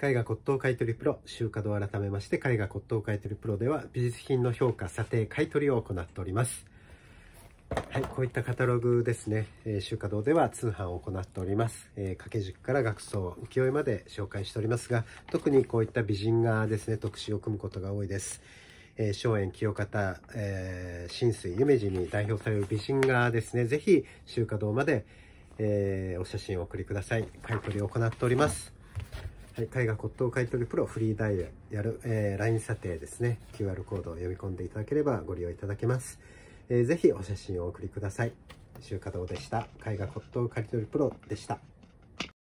絵画骨董買取プロ、週刊堂改めまして絵画骨董買取プロでは美術品の評価、査定、買い取りを行っております。はい、こういったカタログですね、え週刊堂では通販を行っております。えー、掛け軸から学装、浮世絵まで紹介しておりますが、特にこういった美人画ですね、特集を組むことが多いです。えー、荘園清方、えー、新水夢二に代表される美人画ですね、ぜひ、週刊堂まで、えー、お写真をお送りください。買い取りを行っております。はい、絵画骨董買取プロフリーダイヤル、えー、LINE 査定ですね、QR コードを読み込んでいただければご利用いただけます。えー、ぜひお写真をお送りください。週刊堂でした。絵画骨董買取プロでした。